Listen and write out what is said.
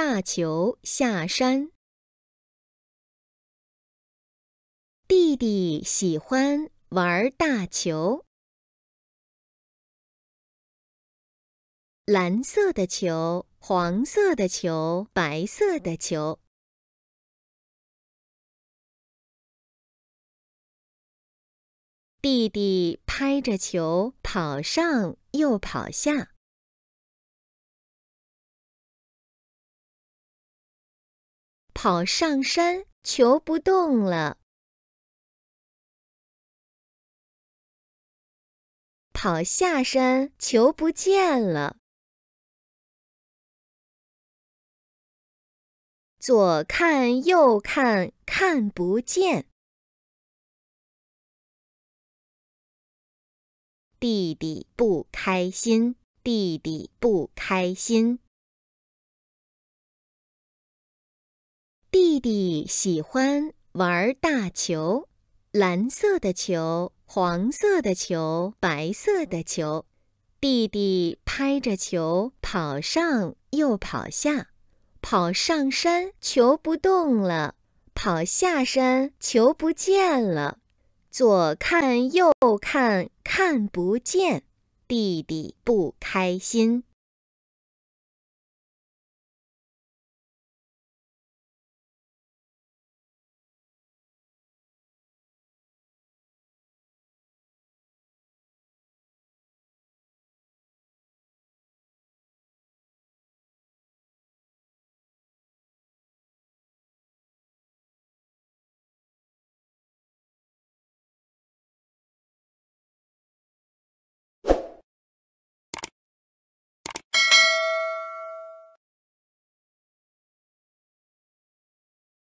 大球下山，弟弟喜欢玩大球。蓝色的球，黄色的球，白色的球。弟弟拍着球，跑上又跑下。跑上山，求不动了；跑下山，求不见了。左看右看，看不见。弟弟不开心，弟弟不开心。弟弟喜欢玩大球，蓝色的球、黄色的球、白色的球。弟弟拍着球跑上又跑下，跑上山球不动了，跑下山球不见了，左看右看看不见，弟弟不开心。